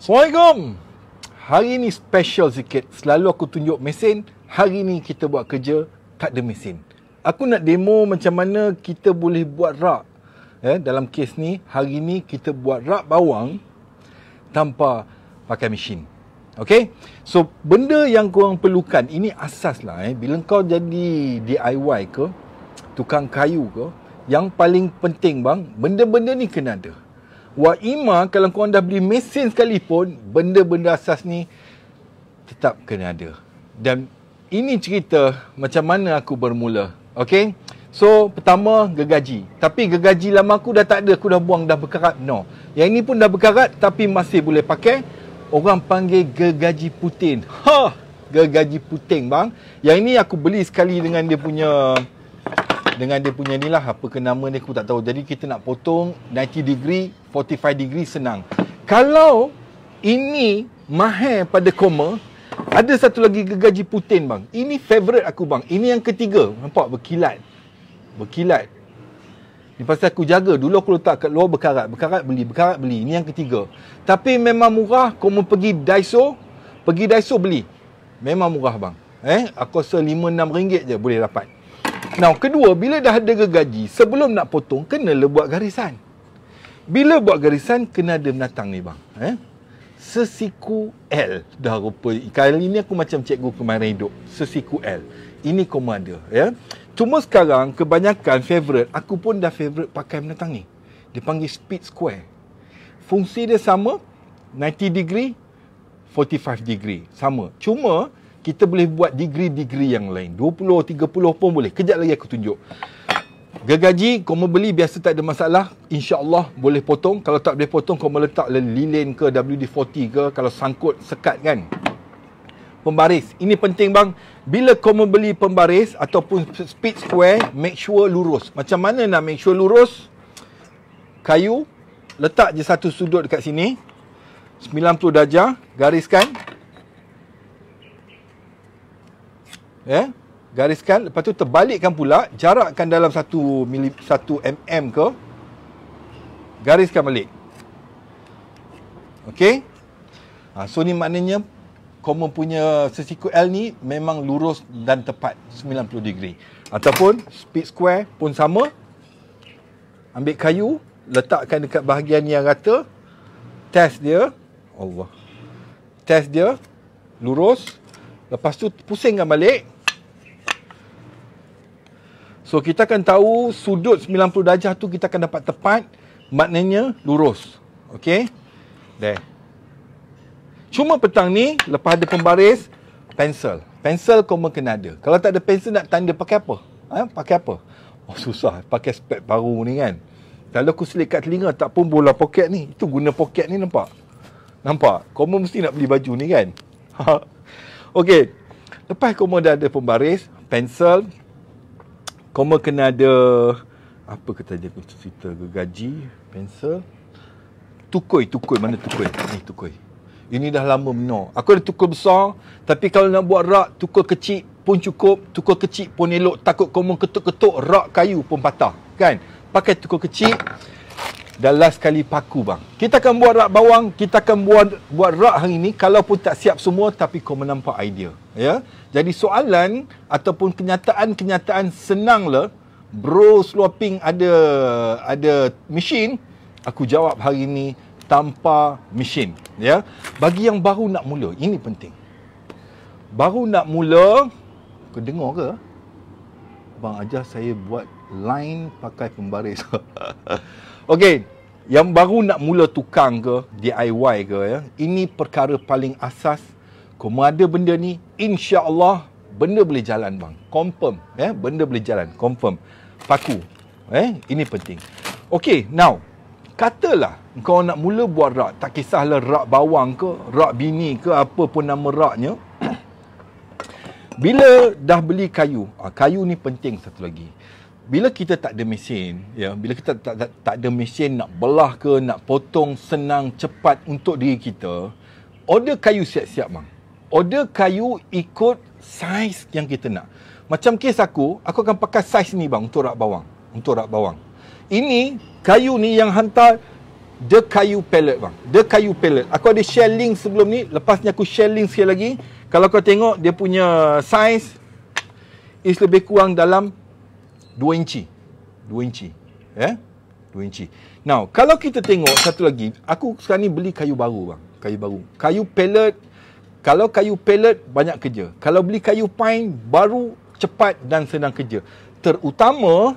Assalamualaikum Hari ni special sikit Selalu aku tunjuk mesin Hari ni kita buat kerja Tak ada mesin Aku nak demo macam mana Kita boleh buat rak eh, Dalam kes ni Hari ni kita buat rak bawang Tanpa pakai mesin Okay So benda yang korang perlukan Ini asas lah eh. Bila kau jadi DIY ke Tukang kayu ke Yang paling penting bang Benda-benda ni kena ada Wa ima kalau kau dah beli mesin sekalipun benda-benda asas ni tetap kena ada. Dan ini cerita macam mana aku bermula. Okay? So, pertama gegaji. Tapi gegaji lama aku dah tak ada. Aku dah buang, dah berkarat. No. Yang ini pun dah berkarat tapi masih boleh pakai. Orang panggil gegaji putin. Ha! Gegaji putin bang. Yang ini aku beli sekali dengan dia punya dengan dia punya ni lah apa ke ni aku tak tahu jadi kita nak potong 90 degree 45 degree senang kalau ini mahir pada koma ada satu lagi gergaji putin bang ini favourite aku bang ini yang ketiga nampak berkilat berkilat ni pasal aku jaga dulu aku letak kat luar berkarat berkarat beli berkarat beli ini yang ketiga tapi memang murah koma pergi Daiso pergi Daiso beli memang murah bang eh aku rasa 5-6 ringgit je boleh dapat Now, kedua, bila dah ada gaji, sebelum nak potong, kena buat garisan. Bila buat garisan, kena ada menatang ni, bang. Eh? Sesiku L. Dah rupa. Kali ni aku macam cikgu kemarin hidup. Sesiku L. Ini koma ada. Ya? Cuma sekarang, kebanyakan favorite, aku pun dah favorite pakai menatang ni. Dia panggil speed square. Fungsi dia sama, 90 degree, 45 degree. Sama. Cuma, kita boleh buat degree-degree yang lain 20, 30 pun boleh kejap lagi aku tunjuk Gaji, kau mau beli biasa tak ada masalah Insya Allah boleh potong kalau tak boleh potong kau mau letak lilin ke WD-40 ke kalau sangkut sekat kan pembaris ini penting bang bila kau mau beli pembaris ataupun speed square make sure lurus macam mana nak make sure lurus kayu letak je satu sudut dekat sini 90 darjah gariskan ya yeah? gariskan lepas tu terbalikkan pula jarakkan dalam 1 mm 1 mm ke gariskan balik okey ha, so ni maknanya kamu punya sesikut L ni memang lurus dan tepat 90 degree ataupun speed square pun sama ambil kayu letakkan dekat bahagian yang rata test dia Allah test dia lurus Lepas tu pusingkan balik. So kita akan tahu sudut 90 darjah tu kita akan dapat tepat maknanya lurus. okay? Dah. Cuma petang ni lepas ada pembaris pensel. Pensel kau mesti kena ada. Kalau tak ada pensel nak tanda pakai apa? Ha? pakai apa? Oh susah pakai spek baru ni kan. Kalau aku selit kat telinga tak pun bola poket ni. Itu guna poket ni nampak. Nampak. Kau mesti nak beli baju ni kan. Ha. Okey. Lepas koma dah ada pembaris, pensel, koma kena ada apa kata dia cerita ke gaji, pensel. Tukoi, tukoi mana tukoi? Ni tukoi. Ini dah lama meno. Aku ada tukul besar, tapi kalau nak buat rak, tukul kecil pun cukup. Tukul kecil pun elok, takut kau ketuk-ketuk, rak kayu pun patah. Kan? Pakai tukul kecil dan last kali paku bang. Kita akan buat rak bawang, kita akan buat buat rak hari ni kalau pun tak siap semua tapi kau menampak idea. Ya. Jadi soalan ataupun kenyataan-kenyataan senang lah, bro sloping ada ada mesin aku jawab hari ni tanpa mesin ya bagi yang baru nak mula ini penting baru nak mula kau dengar ke bang ajar saya buat line pakai pembaris Okey, yang baru nak mula tukang ke, DIY ke ya. Ini perkara paling asas. Kalau ada benda ni, insya-Allah benda boleh jalan bang. Confirm, ya, eh? benda boleh jalan, confirm. Paku. Eh, ini penting. Okey, now katalah kau nak mula buat rak, tak kisahlah rak bawang ke, rak bini ke, apa pun nama raknya. Bila dah beli kayu, ah, kayu ni penting satu lagi bila kita tak ada mesin ya bila kita tak, tak tak ada mesin nak belah ke nak potong senang cepat untuk diri kita order kayu siap-siap mang order kayu ikut saiz yang kita nak macam kes aku aku akan pakai saiz ni bang untuk rak bawang untuk rak bawang ini kayu ni yang hantar The kayu pellet bang The kayu pellet Aku ada share link sebelum ni Lepas ni aku share link sekali lagi Kalau kau tengok Dia punya size Is lebih kurang dalam 2 inci. 2 inci. Ya? Eh? 2 inci. Now, kalau kita tengok satu lagi, aku sekarang ni beli kayu baru bang. Kayu baru. Kayu pellet kalau kayu pellet banyak kerja. Kalau beli kayu pine baru cepat dan senang kerja. Terutama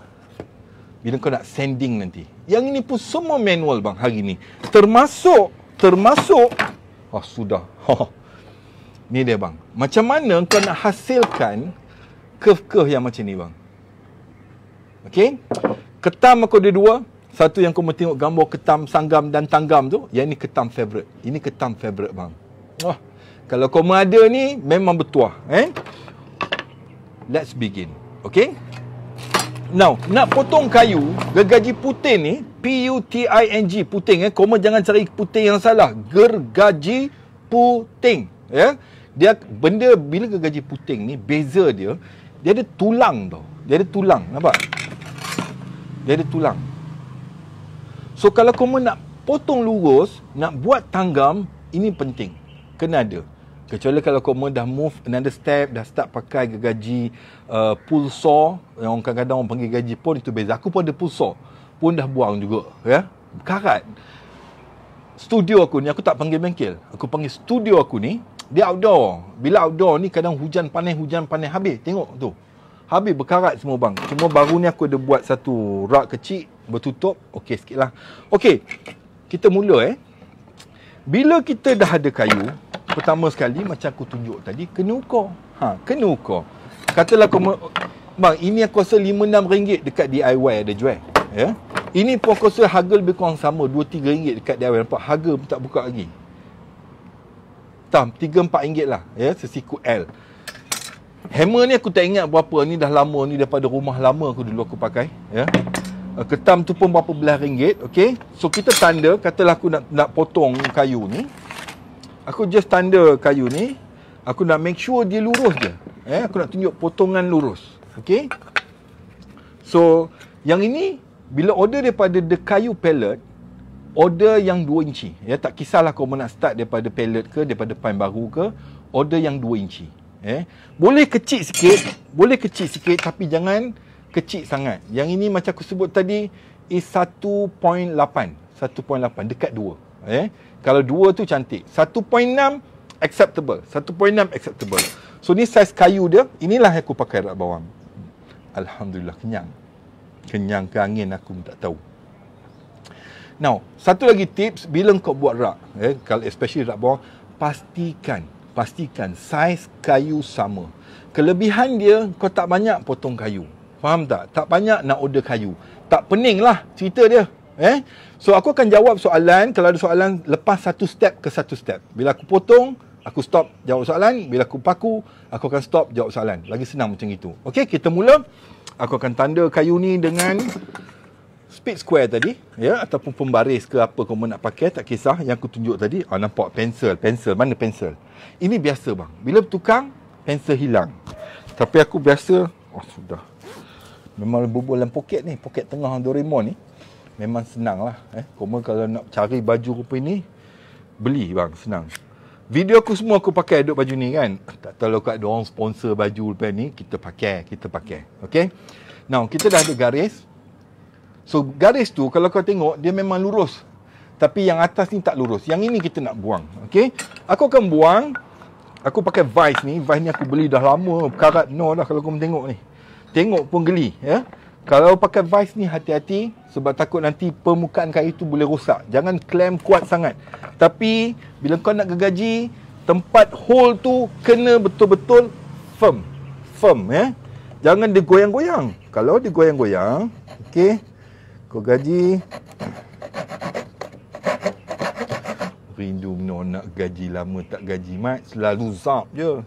bila kau nak sanding nanti. Yang ini pun semua manual bang hari ni. Termasuk termasuk oh sudah. ni dia bang. Macam mana kau nak hasilkan kerf-kerf yang macam ni bang? Okey. Ketam aku ada dua. Satu yang aku mau tengok gambar ketam sanggam dan tanggam tu. Yang ini ketam favorite. Ini ketam favorite bang. Wah. Oh, kalau kau ada ni memang bertuah. Eh? Let's begin. Okey. Now, nak potong kayu, gergaji puting ni, P-U-T-I-N-G, puting eh. Koma jangan cari puting yang salah. Gergaji puting. Ya. Yeah? Dia, benda bila gergaji puting ni, beza dia, dia ada tulang tau. Dia ada tulang. Nampak? dia ada tulang. So kalau kamu nak potong lurus, nak buat tanggam, ini penting. Kena ada. Kecuali kalau kamu dah move another step, dah start pakai gaji uh, pull saw, yang kadang-kadang orang panggil gaji pun itu beza. Aku pun ada pull saw. Pun dah buang juga. ya Karat. Studio aku ni, aku tak panggil bengkel. Aku panggil studio aku ni, dia outdoor. Bila outdoor ni kadang hujan panas, hujan panas habis. Tengok tu. Habis berkarat semua bang. Cuma baru ni aku ada buat satu rak kecil. Bertutup. Okey sikit lah. Okey. Kita mula eh. Bila kita dah ada kayu. Pertama sekali macam aku tunjuk tadi. Kena ukur. Ha, kena ukur. Katalah aku... Bang, ini aku rasa RM5, RM6 dekat DIY ada jual. Ya? Yeah? Ini pun aku rasa harga lebih kurang sama. RM2, RM3 dekat DIY. Nampak harga pun tak buka lagi. Tam, RM3, RM4 lah. Ya, yeah? sesiku L. Hammer ni aku tak ingat berapa ni dah lama ni daripada rumah lama aku dulu aku pakai ya. Yeah. Ketam tu pun berapa belah ringgit, okay So kita tanda katalah aku nak nak potong kayu ni. Aku just tanda kayu ni, aku nak make sure dia lurus je. Eh, aku nak tunjuk potongan lurus. okay So, yang ini bila order daripada the kayu pallet, order yang 2 inci. Ya, tak kisahlah kau nak start daripada pallet ke, daripada pine baru ke, order yang 2 inci eh boleh kecil sikit boleh kecil sikit tapi jangan kecil sangat yang ini macam aku sebut tadi is 1.8 1.8 dekat 2 eh kalau 2 tu cantik 1.6 acceptable 1.6 acceptable so ni saiz kayu dia inilah yang aku pakai dekat bawah alhamdulillah kenyang kenyang ke angin aku pun tak tahu Now, satu lagi tips bila kau buat rak, eh, kalau especially rak bawah, pastikan pastikan saiz kayu sama. Kelebihan dia, kau tak banyak potong kayu. Faham tak? Tak banyak nak order kayu. Tak pening lah cerita dia. Eh? So, aku akan jawab soalan, kalau ada soalan, lepas satu step ke satu step. Bila aku potong, aku stop jawab soalan. Bila aku paku, aku akan stop jawab soalan. Lagi senang macam itu. Okey, kita mula. Aku akan tanda kayu ni dengan speed square tadi ya ataupun pembaris ke apa kau nak pakai tak kisah yang aku tunjuk tadi ah nampak pensel pensel mana pensel ini biasa bang bila tukang pensel hilang tapi aku biasa oh sudah memang bubul dalam poket ni poket tengah Doraemon ni memang senang lah eh kau kalau nak cari baju rupa ini, beli bang senang video aku semua aku pakai duk baju ni kan tak tahu kat dia orang sponsor baju lepas ni kita pakai kita pakai okey now kita dah ada garis So garis tu kalau kau tengok dia memang lurus. Tapi yang atas ni tak lurus. Yang ini kita nak buang. okay? Aku akan buang. Aku pakai vice ni. Vice ni aku beli dah lama. Karat no lah kalau kau tengok ni. Tengok pun geli. Ya. Yeah? Kalau pakai vice ni hati-hati sebab takut nanti permukaan kayu tu boleh rosak. Jangan clamp kuat sangat. Tapi bila kau nak gergaji, tempat hole tu kena betul-betul firm. Firm ya. Eh? Jangan digoyang-goyang. Kalau digoyang-goyang, okay? Kau gaji Rindu no nak gaji lama tak gaji mat Selalu zap je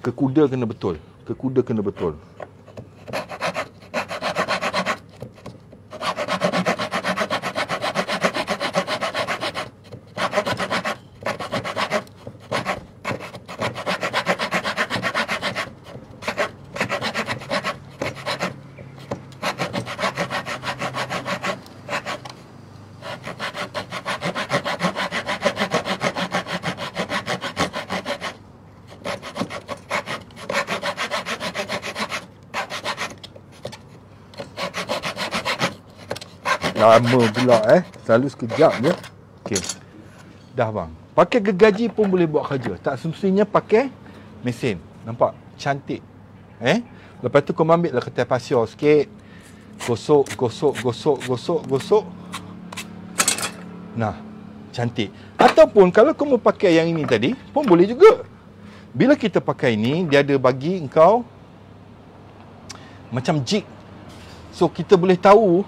Kekuda kena betul Kekuda kena betul selalu sekejap je. Okey. Dah bang. Pakai gegaji pun boleh buat kerja. Tak semestinya pakai mesin. Nampak? Cantik. Eh? Lepas tu kau ambil lah ketai pasir sikit. Gosok, gosok, gosok, gosok, gosok. Nah. Cantik. Ataupun kalau kau mau pakai yang ini tadi, pun boleh juga. Bila kita pakai ini, dia ada bagi engkau macam jig. So, kita boleh tahu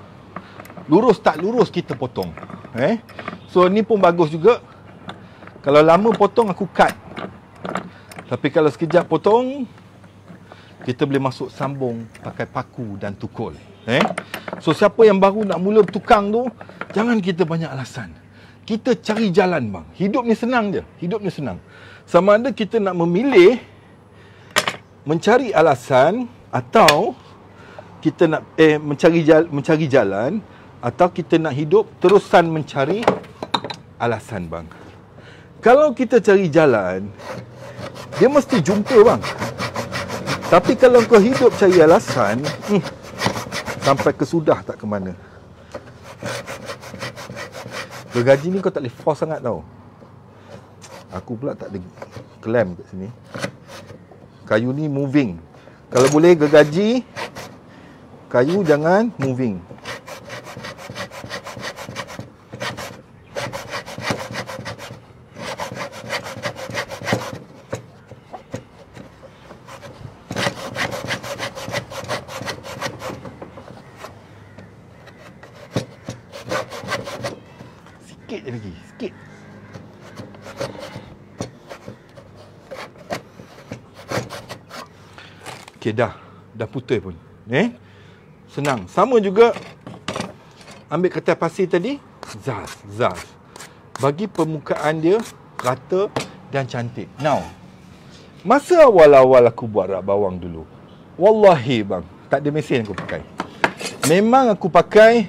lurus tak lurus kita potong eh so ni pun bagus juga kalau lama potong aku cut tapi kalau sekejap potong kita boleh masuk sambung pakai paku dan tukul eh so siapa yang baru nak mula tukang tu jangan kita banyak alasan kita cari jalan bang hidup ni senang je hidup ni senang sama ada kita nak memilih mencari alasan atau kita nak eh mencari jalan, mencari jalan atau kita nak hidup terusan mencari alasan bang kalau kita cari jalan dia mesti jumpa bang tapi kalau kau hidup cari alasan hmm, sampai kesudah tak ke mana bergaji ni kau tak boleh force sangat tau aku pula tak ada klaim kat sini kayu ni moving kalau boleh gergaji kayu jangan moving dah putih pun. Eh? Senang. Sama juga ambil kertas pasir tadi, zaz zaz. Bagi permukaan dia rata dan cantik. Now, masa awal-awal aku buat rak bawang dulu, wallahi bang, tak ada mesin aku pakai. Memang aku pakai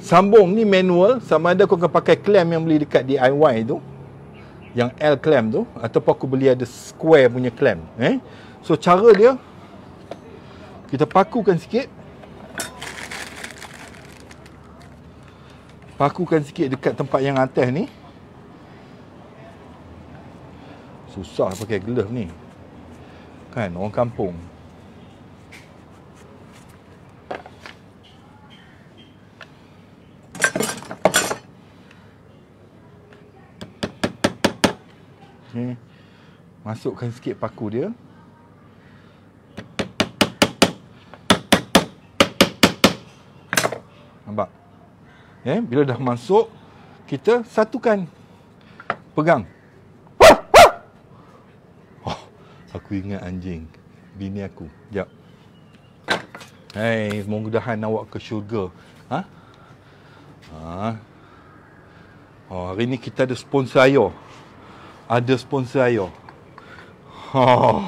sambung ni manual sama ada aku akan pakai clamp yang beli dekat DIY tu yang L clamp tu ataupun aku beli ada square punya clamp eh So cara dia kita pakukan sikit. Pakukan sikit dekat tempat yang atas ni. Susah lah pakai glove ni. Kan orang kampung. Masukkan sikit paku dia. Eh, bila dah masuk, kita satukan. Pegang. Oh, aku ingat anjing. Bini aku. Jap. Hei, semoga dah awak ke syurga. Ha? Ha? Oh, hari ni kita ada sponsor ayo. Ada sponsor ayo. Ha. Oh.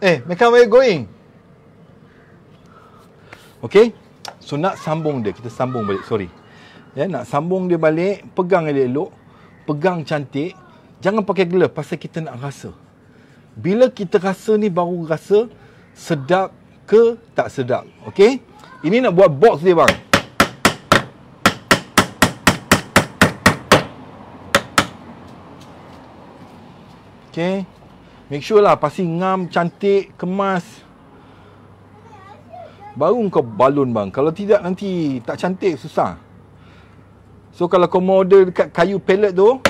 Eh, hey, make where you going? Okay? So nak sambung dia, kita sambung balik, sorry. Ya, nak sambung dia balik, pegang elok-elok, pegang cantik. Jangan pakai gula pasal kita nak rasa. Bila kita rasa ni baru rasa sedap ke tak sedap. okay Ini nak buat box dia bang. okay Make sure lah pasti ngam, cantik, kemas. Baru kau balon bang Kalau tidak nanti tak cantik susah So kalau kau model dekat kayu pellet tu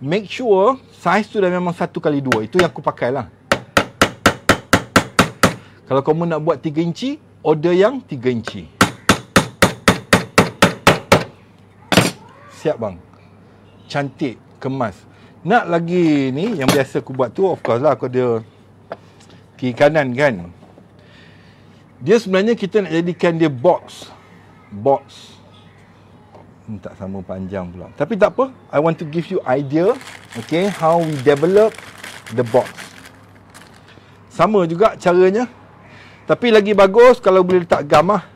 Make sure Size tu dah memang satu kali dua Itu yang aku pakai lah Kalau kau nak buat tiga inci Order yang tiga inci Siap bang Cantik Kemas Nak lagi ni Yang biasa aku buat tu Of course lah aku ada Kiri kanan kan dia sebenarnya kita nak jadikan dia box. Box. Hmm, tak sama panjang pula. Tapi tak apa. I want to give you idea. Okay. How we develop the box. Sama juga caranya. Tapi lagi bagus kalau boleh letak gamah.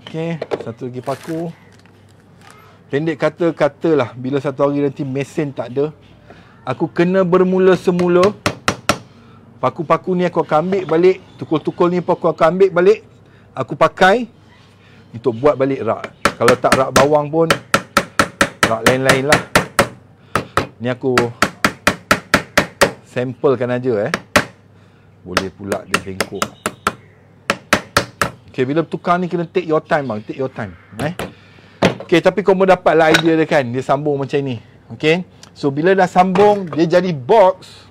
Okay. Satu lagi paku. Pendek kata kata lah. Bila satu hari nanti mesin tak ada. Aku kena bermula semula. Paku-paku ni aku akan ambil balik. Tukul-tukul ni pun aku akan ambil balik. Aku pakai untuk buat balik rak. Kalau tak rak bawang pun, rak lain-lain lah. Ni aku samplekan aja eh. Boleh pula dia bengkok. Okay, bila tukar ni kena take your time bang. Take your time. Eh? Okay, tapi kau dapat lah idea dia kan. Dia sambung macam ni. Okay. So, bila dah sambung, dia jadi box. Box.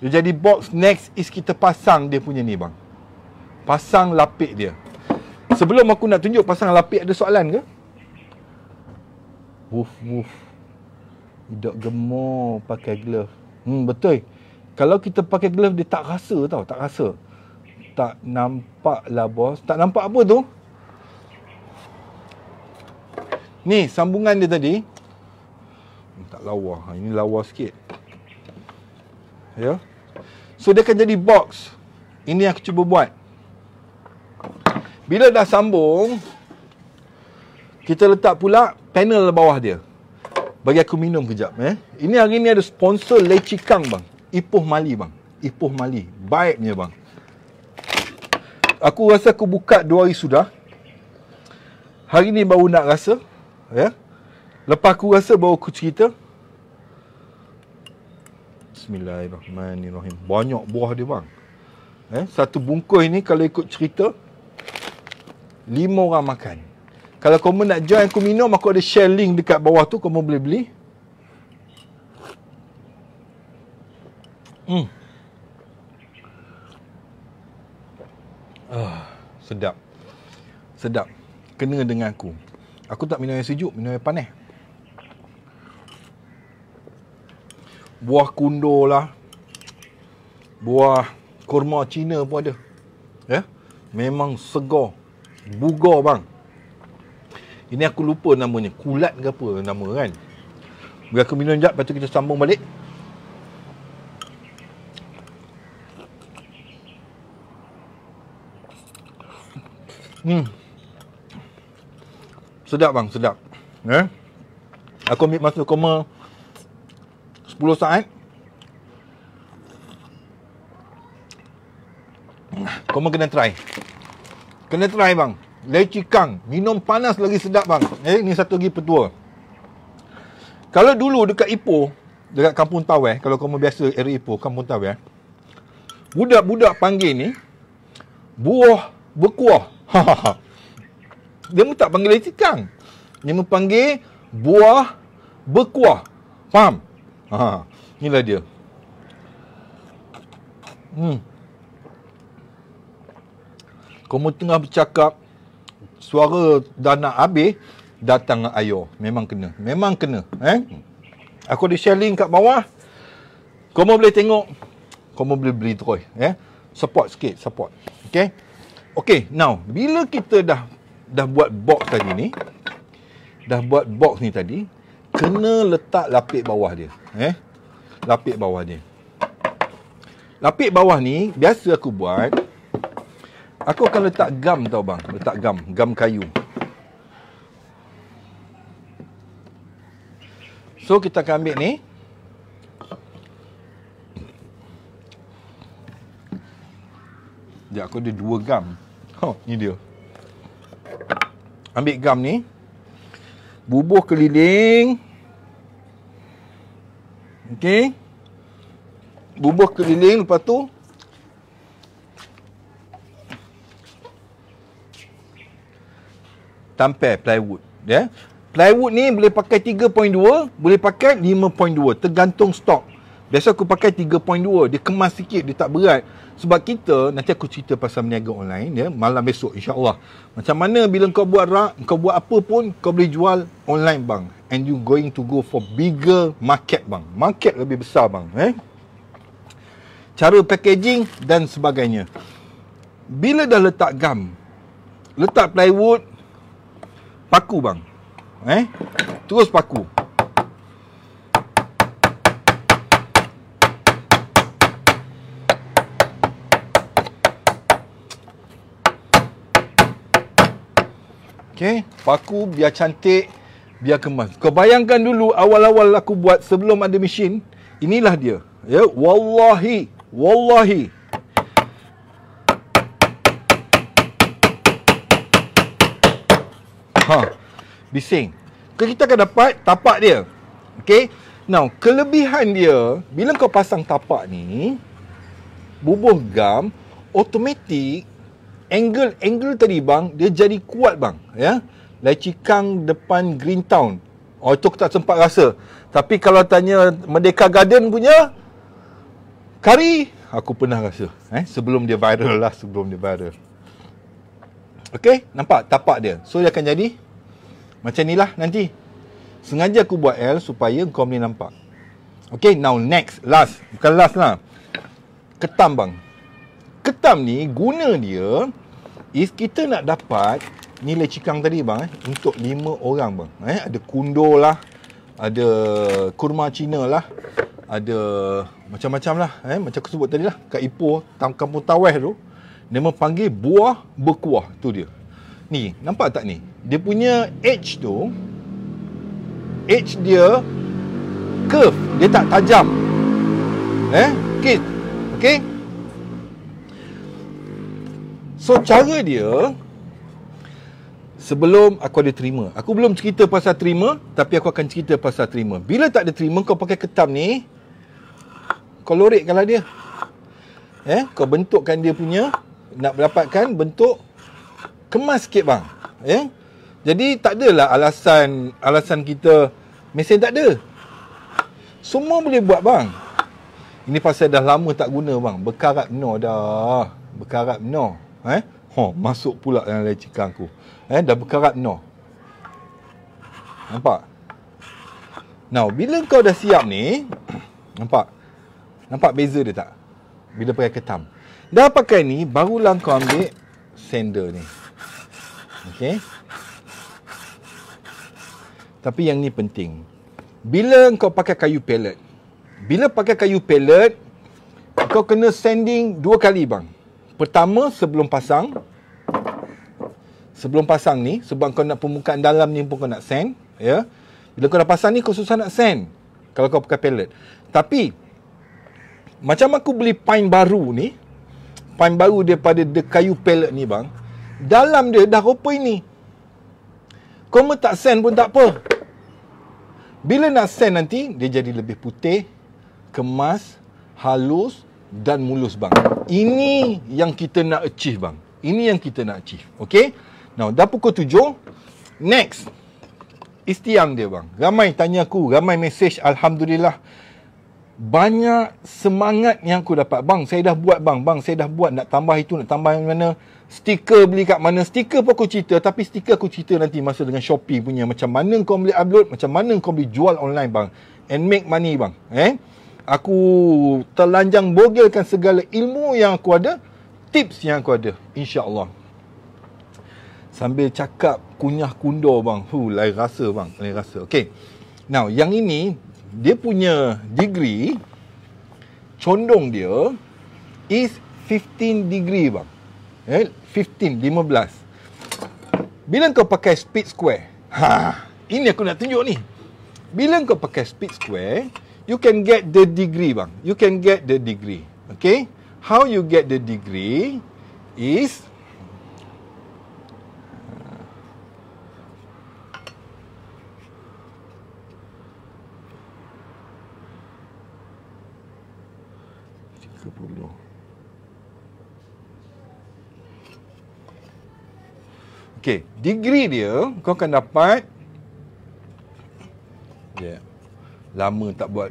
Dia jadi box next is kita pasang dia punya ni bang. Pasang lapik dia. Sebelum aku nak tunjuk pasang lapik ada soalan ke? Woof woof. Tidak gemar pakai glove. Hmm betul. Kalau kita pakai glove dia tak rasa tau, tak rasa. Tak nampak lah bos. Tak nampak apa tu? Ni sambungan dia tadi. Hmm, tak lawa. Ha, ini lawa sikit ya. So dia akan jadi box. Ini yang aku cuba buat. Bila dah sambung, kita letak pula panel bawah dia. Bagi aku minum kejap eh. Ini hari ni ada sponsor Leci Kang bang. Ipoh Mali bang. Ipoh Mali. Baiknya bang. Aku rasa aku buka dua hari sudah. Hari ni baru nak rasa. Ya. Lepas aku rasa baru aku cerita. Bismillahirrahmanirrahim. Banyak buah dia bang. Eh, satu bungkus ni kalau ikut cerita lima orang makan. Kalau kamu nak join aku minum, aku ada share link dekat bawah tu kamu boleh beli. Hmm. Ah, sedap. Sedap. Kena dengan aku. Aku tak minum air sejuk, minum air panas. Buah kundur lah Buah kurma Cina pun ada Ya Memang segar Bugar bang Ini aku lupa namanya Kulat ke apa nama kan Biar aku minum sekejap Lepas kita sambung balik Hmm. Sedap bang, sedap. Eh? Aku ambil masa koma 10 saat. Kau kena try. Kena try bang. Leci kang, minum panas lagi sedap bang. Eh, ni satu lagi petua. Kalau dulu dekat Ipoh, dekat Kampung Tau eh, kalau kau biasa area Ipoh, Kampung Tau eh. Budak-budak panggil ni buah bekuah. Dia pun tak panggil leci kang. Dia panggil buah bekuah. Faham? Ha, inilah dia. Hmm. Kamu tengah bercakap suara dah nak habis datang ayo. Memang kena. Memang kena, eh? Aku di share link kat bawah. Kamu boleh tengok. Kamu boleh beli terus, eh? Support sikit, support. Okay? Okay, now. Bila kita dah dah buat box tadi ni, dah buat box ni tadi, kena letak lapik bawah dia. Eh? Lapik bawah dia. Lapik bawah ni, biasa aku buat, aku akan letak gam tau bang. Letak gam, gam kayu. So, kita akan ambil ni. Sekejap, aku ada dua gam. Oh, ni dia. Ambil gam ni. Bubuh keliling. Okey. Bubuh keliling lepas tu tampal plywood, ya. Yeah. Plywood ni boleh pakai 3.2, boleh pakai 5.2 tergantung stok. Biasa aku pakai 3.2, dia kemas sikit, dia tak berat sebab kita nanti aku cerita pasal berniaga online ya malam besok Allah macam mana bila kau buat rak kau buat apa pun kau boleh jual online bang and you going to go for bigger market bang market lebih besar bang eh cara packaging dan sebagainya bila dah letak gam letak plywood paku bang eh terus paku Okay. Paku biar cantik, biar kemas. Kau bayangkan dulu awal-awal aku buat sebelum ada mesin. Inilah dia. Ya. Wallahi. Wallahi. Ha. Bising. Kita akan dapat tapak dia. Okay. Now, kelebihan dia, bila kau pasang tapak ni, bubuh gam, otomatik, angle-angle tadi bang dia jadi kuat bang ya leci kang depan green town oh itu aku tak sempat rasa tapi kalau tanya merdeka garden punya kari aku pernah rasa eh sebelum dia viral lah sebelum dia viral Okay, nampak tapak dia so dia akan jadi macam ni lah nanti sengaja aku buat L supaya kau boleh nampak Okay, now next last bukan last lah ketam bang ketam ni guna dia is kita nak dapat nilai cikang tadi bang eh, untuk 5 orang bang eh, ada kundur lah ada kurma cina lah ada macam-macam lah eh, macam aku sebut tadi lah kat Ipoh tam, kampung Taweh tu dia memanggil buah berkuah tu dia ni nampak tak ni dia punya edge tu edge dia curve dia tak tajam eh okay okay So cara dia Sebelum aku ada terima Aku belum cerita pasal terima Tapi aku akan cerita pasal terima Bila tak ada terima kau pakai ketam ni Kau lorekkanlah dia eh? Kau bentukkan dia punya Nak dapatkan bentuk Kemas sikit bang eh? Jadi tak adalah alasan Alasan kita Mesin tak ada Semua boleh buat bang ini pasal dah lama tak guna bang. Bekarat no dah. Bekarat no eh oh, masuk pula dalam leher cikang aku eh dah berkarat no nampak now bila kau dah siap ni nampak nampak beza dia tak bila pakai ketam dah pakai ni barulah kau ambil sender ni okay? tapi yang ni penting bila kau pakai kayu pellet bila pakai kayu pellet kau kena sanding dua kali bang Pertama sebelum pasang Sebelum pasang ni Sebab kau nak permukaan dalam ni pun kau nak sand ya. Bila kau dah pasang ni kau susah nak sand Kalau kau pakai pallet Tapi Macam aku beli pine baru ni Pine baru daripada de kayu pallet ni bang Dalam dia dah rupa ini Kau mahu tak sand pun tak apa Bila nak sand nanti Dia jadi lebih putih Kemas Halus dan mulus bang. Ini yang kita nak achieve bang. Ini yang kita nak achieve. Okay? Now, dah pukul tujuh. Next. Istiang dia bang. Ramai tanya aku. Ramai message. Alhamdulillah. Banyak semangat yang aku dapat. Bang, saya dah buat bang. Bang, saya dah buat. Nak tambah itu, nak tambah yang mana. Stiker beli kat mana. Stiker pun aku cerita. Tapi stiker aku cerita nanti masa dengan Shopee punya. Macam mana kau boleh upload. Macam mana kau boleh jual online bang. And make money bang. Eh? aku telanjang bogelkan segala ilmu yang aku ada, tips yang aku ada, insya-Allah. Sambil cakap kunyah kundo bang. Hu, lain rasa bang, lain rasa. Okey. Now, yang ini dia punya degree condong dia is 15 degree bang. Eh, 15, 15. Bila kau pakai speed square? Ha, ini aku nak tunjuk ni. Bila kau pakai speed square, you can get the degree bang. You can get the degree. Okay? How you get the degree is Okay, degree dia kau akan dapat lama tak buat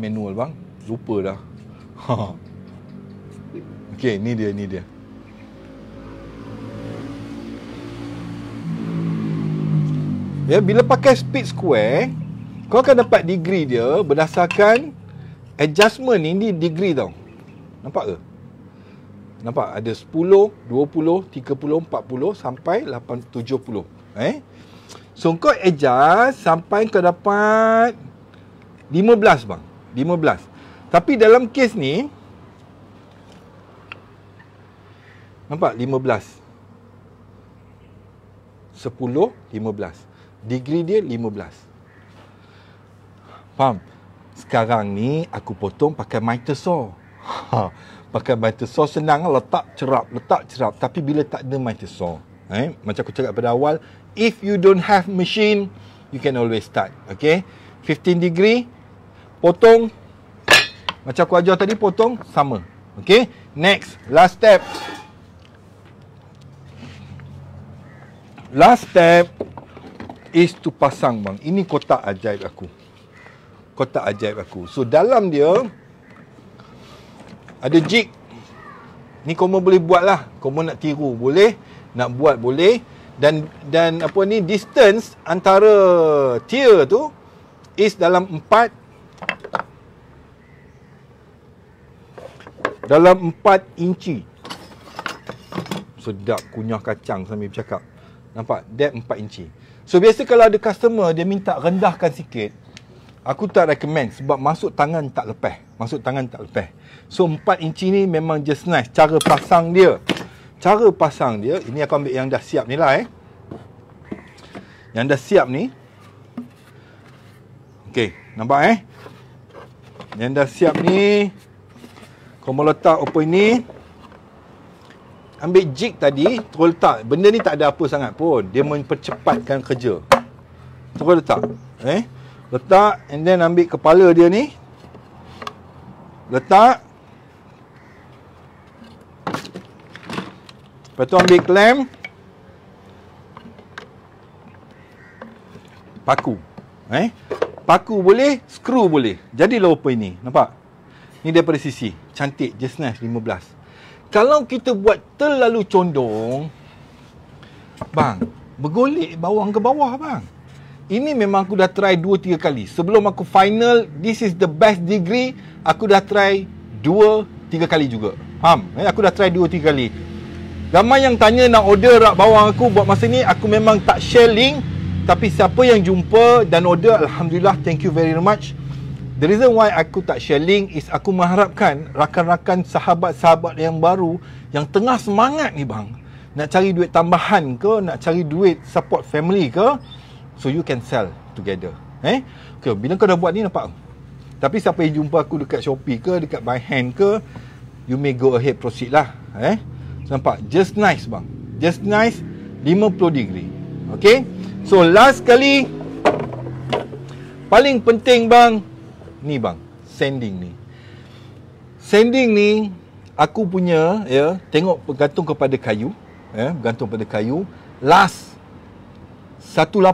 manual bang lupa dah ha okey ni dia ni dia ya bila pakai speed square kau akan dapat degree dia berdasarkan adjustment ni ni degree tau nampak ke nampak ada 10 20 30 40 sampai 8 70 eh so kau adjust sampai kau dapat 15 bang. 15. Tapi dalam kes ni nampak 15. 10 15. Degree dia 15. Faham? Sekarang ni aku potong pakai miter saw. Ha. Pakai miter saw senang letak cerap, letak cerap. Tapi bila tak ada miter saw, eh? macam aku cakap pada awal, if you don't have machine, you can always start. Okay? 15 degree, potong macam aku ajar tadi potong sama okey next last step last step is to pasang bang ini kotak ajaib aku kotak ajaib aku so dalam dia ada jig ni kau boleh buat lah kau nak tiru boleh nak buat boleh dan dan apa ni distance antara tier tu is dalam 4 dalam 4 inci. Sedap kunyah kacang sambil bercakap. Nampak? Depth 4 inci. So biasa kalau ada customer dia minta rendahkan sikit, aku tak recommend sebab masuk tangan tak lepas. Masuk tangan tak lepas. So 4 inci ni memang just nice cara pasang dia. Cara pasang dia, ini aku ambil yang dah siap ni lah eh. Yang dah siap ni. Okay, nampak eh? Yang dah siap ni kau mau letak apa ini Ambil jig tadi Terus letak Benda ni tak ada apa sangat pun Dia mempercepatkan kerja Terus letak eh? Letak And then ambil kepala dia ni Letak Lepas tu ambil clamp Paku eh? Paku boleh Screw boleh Jadilah apa ini Nampak? Ni daripada sisi Cantik Just nice 15 Kalau kita buat Terlalu condong Bang Bergolek bawang ke bawah bang Ini memang aku dah try 2-3 kali Sebelum aku final This is the best degree Aku dah try 2-3 kali juga Faham? Eh, aku dah try 2-3 kali Ramai yang tanya nak order rak bawang aku Buat masa ni Aku memang tak share link Tapi siapa yang jumpa Dan order Alhamdulillah Thank you very much The reason why aku tak share link is aku mengharapkan rakan-rakan sahabat-sahabat yang baru yang tengah semangat ni bang nak cari duit tambahan ke nak cari duit support family ke so you can sell together eh okay, bila kau dah buat ni nampak tapi siapa yang jumpa aku dekat Shopee ke dekat by hand ke you may go ahead proceed lah eh nampak just nice bang just nice 50 degree okay so last kali paling penting bang ni bang sending ni sending ni aku punya ya tengok bergantung kepada kayu ya bergantung pada kayu last 18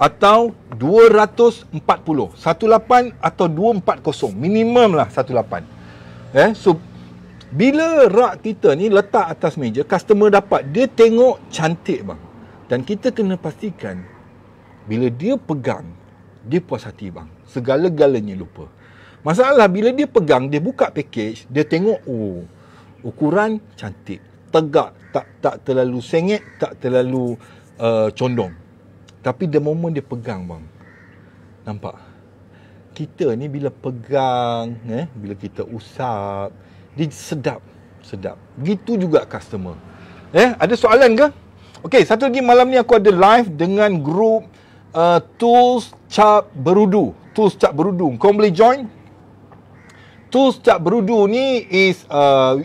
atau 240 18 atau 240 minimum lah 18 ya eh, so bila rak kita ni letak atas meja customer dapat dia tengok cantik bang dan kita kena pastikan bila dia pegang dia puas hati bang segala-galanya lupa. Masalah bila dia pegang, dia buka package, dia tengok, oh, ukuran cantik. Tegak, tak tak terlalu sengit, tak terlalu uh, condong. Tapi the moment dia pegang, bang. Nampak? Kita ni bila pegang, eh, bila kita usap, dia sedap. Sedap. Begitu juga customer. Eh, ada soalan ke? Okey, satu lagi malam ni aku ada live dengan grup uh, Tools Cap Berudu tools cap berudu. Kau boleh join? Tools cap berudu ni is uh,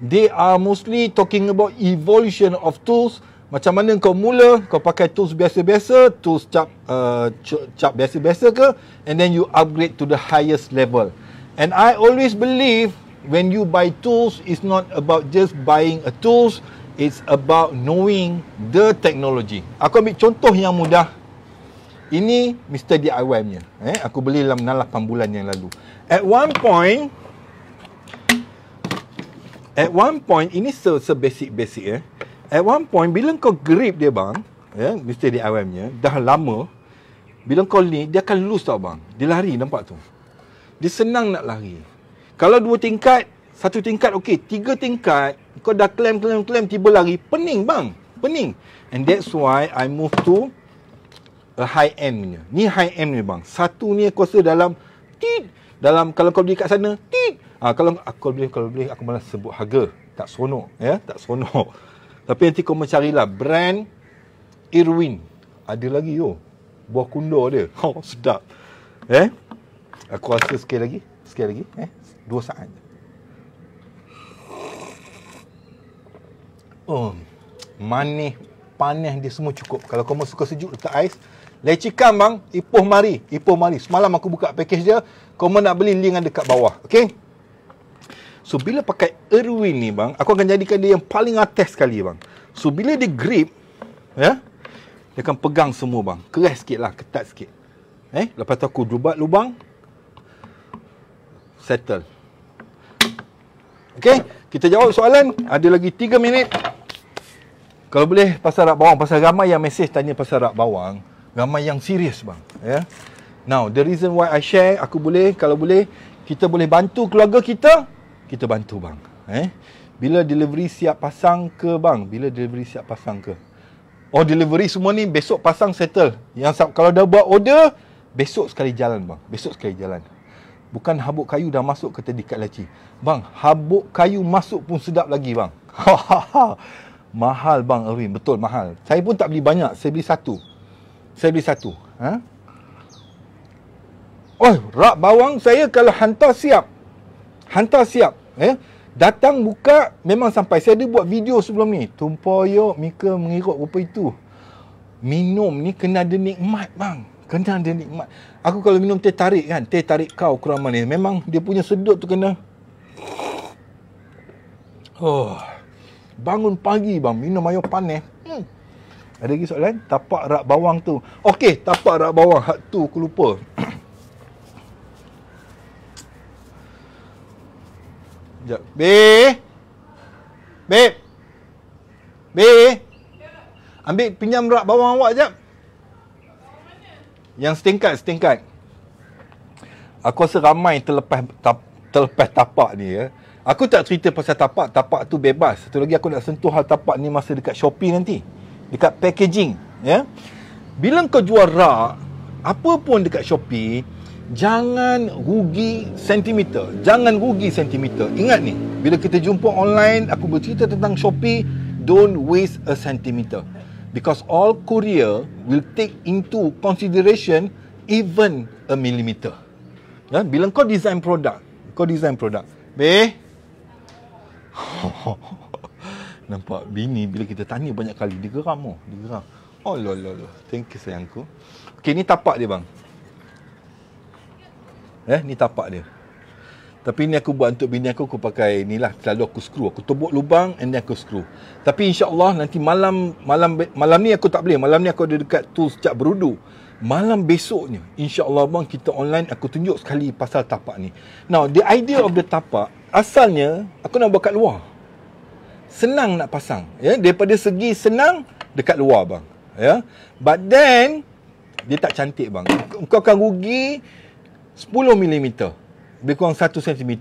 they are mostly talking about evolution of tools. Macam mana kau mula, kau pakai tools biasa-biasa, tools cap uh, cap biasa-biasa ke and then you upgrade to the highest level. And I always believe when you buy tools it's not about just buying a tools, it's about knowing the technology. Aku ambil contoh yang mudah. Ini Mr. DIY punya. Eh, aku beli dalam 6 pambulan yang lalu. At one point, at one point, ini se se basic basic eh. At one point, bila kau grip dia bang, eh, ya, Mr. DIY punya, dah lama, bila kau ni, dia akan loose tau bang. Dia lari, nampak tu. Dia senang nak lari. Kalau dua tingkat, satu tingkat okey. Tiga tingkat, kau dah claim, claim, claim, tiba lari, pening bang. Pening. And that's why I move to high end punya. Ni high end ni bang. Satu ni aku rasa dalam tit dalam kalau kau beli kat sana tit. Ah ha, kalau aku ah, beli kalau beli aku malas sebut harga. Tak seronok ya, tak seronok. Tapi nanti kau mencarilah brand Irwin. Ada lagi yo. Buah kundur dia. Ha oh, sedap. Eh? Aku rasa sekali lagi, sekali lagi eh. Dua saat. Oh, manis panas dia semua cukup. Kalau kau mau suka sejuk letak ais. Lecikan bang, Ipoh mari, Ipoh mari. Semalam aku buka package dia, kau nak beli link ada dekat bawah, okay So bila pakai Erwin ni bang, aku akan jadikan dia yang paling atas sekali bang. So bila dia grip, ya? Yeah, dia akan pegang semua bang. Keras sikitlah, ketat sikit. Eh, lepas tu aku jubat lubang. Settle. okay kita jawab soalan. Ada lagi 3 minit. Kalau boleh pasal rak bawang, pasal ramai yang mesej tanya pasal rak bawang ramai yang serius bang ya yeah? now the reason why i share aku boleh kalau boleh kita boleh bantu keluarga kita kita bantu bang eh bila delivery siap pasang ke bang bila delivery siap pasang ke oh delivery semua ni besok pasang settle yang kalau dah buat order besok sekali jalan bang besok sekali jalan bukan habuk kayu dah masuk ke tadi kat laci bang habuk kayu masuk pun sedap lagi bang ha, ha, ha. Mahal bang Erwin Betul mahal Saya pun tak beli banyak Saya beli satu saya beli satu. Ha? Oh, rak bawang saya kalau hantar siap. Hantar siap. Eh? Datang buka, memang sampai. Saya ada buat video sebelum ni. Tumpoyok, Mika mengirup rupa itu. Minum ni kena ada nikmat, bang. Kena ada nikmat. Aku kalau minum teh tarik kan, teh tarik kau kurang ni Memang dia punya sedut tu kena... Oh. Bangun pagi bang, minum air panas. Ada lagi soalan? Tapak rak bawang tu. Okey, tapak rak bawang. Hak tu aku lupa. Sekejap. B. B. B. Ambil pinjam rak bawang awak sekejap. Yang setingkat, setingkat. Aku rasa ramai terlepas, tap, terlepas tapak ni ya. Aku tak cerita pasal tapak. Tapak tu bebas. Satu lagi aku nak sentuh hal tapak ni masa dekat Shopee nanti dekat packaging ya bila kau jual rak apa pun dekat Shopee jangan rugi sentimeter jangan rugi sentimeter ingat ni bila kita jumpa online aku bercerita tentang Shopee don't waste a centimeter because all courier will take into consideration even a millimeter ya bila kau design produk kau design produk be nampak bini bila kita tanya banyak kali dia geram oh dia geram oh lol lol thank you sayangku okey ni tapak dia bang eh ni tapak dia tapi ni aku buat untuk bini aku aku pakai inilah selalu aku screw aku tebuk lubang and then aku screw tapi insyaallah nanti malam malam malam ni aku tak boleh malam ni aku ada dekat tool cap berudu malam besoknya insyaallah bang kita online aku tunjuk sekali pasal tapak ni now the idea of the tapak asalnya aku nak buat kat luar senang nak pasang ya daripada segi senang dekat luar bang ya but then dia tak cantik bang kau akan rugi 10 mm lebih kurang 1 cm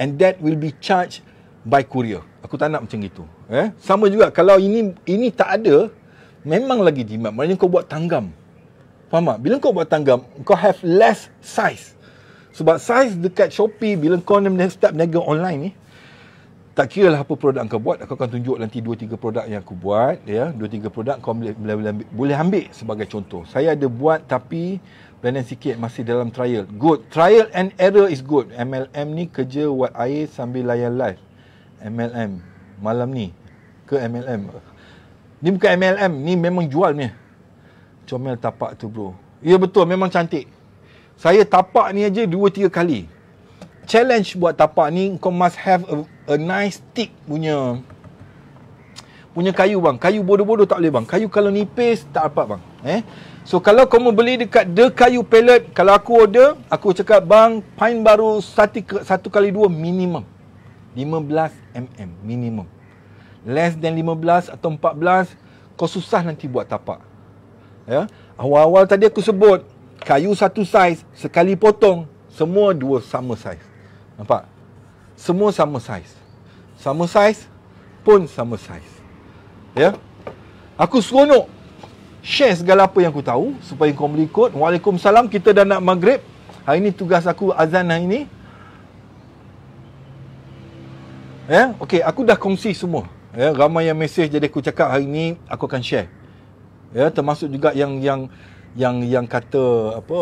and that will be charged by courier aku tak nak macam gitu eh sama juga kalau ini ini tak ada memang lagi jimat maknanya kau buat tanggam faham tak bila kau buat tanggam kau have less size sebab size dekat Shopee bila kau nak start berniaga online ni eh, tak kira lah apa produk kau buat aku akan tunjuk nanti 2 3 produk yang aku buat ya 2 3 produk kau boleh boleh, boleh, boleh ambil sebagai contoh saya ada buat tapi Planet sikit masih dalam trial good trial and error is good MLM ni kerja buat air sambil layan live MLM malam ni ke MLM ni bukan MLM ni memang jual ni comel tapak tu bro ya betul memang cantik saya tapak ni aja 2 3 kali challenge buat tapak ni kau must have a, a nice thick punya punya kayu bang. Kayu bodoh-bodoh tak boleh bang. Kayu kalau nipis tak apa bang. Eh. So kalau kau mau beli dekat de Kayu Pellet, kalau aku order, aku cakap bang, pine baru satu satu kali dua minimum. 15 mm minimum. Less than 15 atau 14, kau susah nanti buat tapak. Ya. Awal-awal tadi aku sebut, kayu satu saiz, sekali potong, semua dua sama saiz. Nampak? Semua sama saiz. Sama saiz pun sama saiz. Ya? Aku seronok share segala apa yang aku tahu supaya kau boleh ikut. Waalaikumsalam. Kita dah nak maghrib. Hari ini tugas aku azan hari ini. Ya? Okey, aku dah kongsi semua. Ya, ramai yang mesej jadi aku cakap hari ini aku akan share. Ya, termasuk juga yang yang yang yang kata apa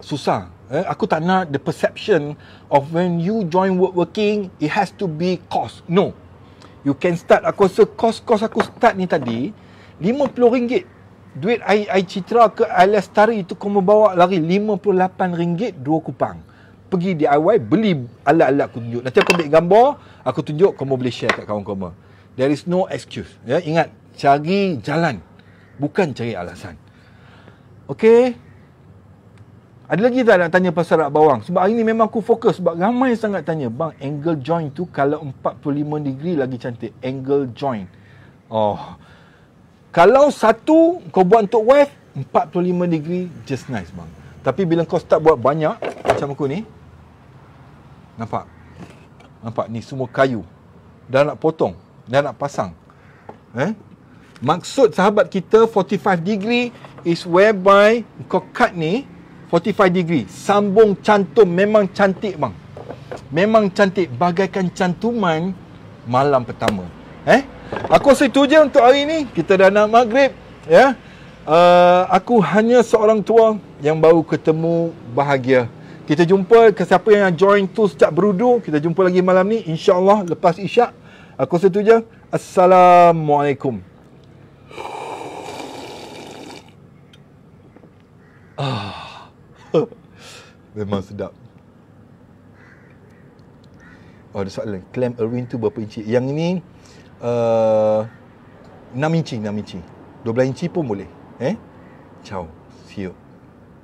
susah eh, aku tak nak the perception of when you join work working it has to be cost no you can start aku rasa cost-cost aku start ni tadi RM50 duit air, air citra ke air lestari tu kau membawa lari RM58 dua kupang pergi DIY beli alat-alat aku tunjuk nanti aku ambil gambar aku tunjuk kau boleh share kat kawan kau. there is no excuse ya ingat cari jalan bukan cari alasan okay ada lagi tak nak tanya pasal rak bawang? Sebab hari ni memang aku fokus sebab ramai sangat tanya. Bang, angle joint tu kalau 45 degree lagi cantik. Angle joint. Oh. Kalau satu kau buat untuk wife, 45 degree just nice bang. Tapi bila kau start buat banyak macam aku ni. Nampak? Nampak ni semua kayu. Dah nak potong. Dah nak pasang. Eh? Maksud sahabat kita 45 degree is whereby kau cut ni. 45 degree Sambung cantum Memang cantik bang Memang cantik Bagaikan cantuman Malam pertama Eh Aku rasa itu je untuk hari ni Kita dah nak maghrib Ya yeah? uh, Aku hanya seorang tua Yang baru ketemu Bahagia Kita jumpa Kesiapa yang join tu sejak berudu Kita jumpa lagi malam ni InsyaAllah Lepas isyak Aku setuju. Assalamualaikum Ah. Memang sedap Oh ada soalan Clamp Irwin tu berapa inci Yang ini uh, 6 inci 6 inci 12 inci pun boleh Eh Ciao See you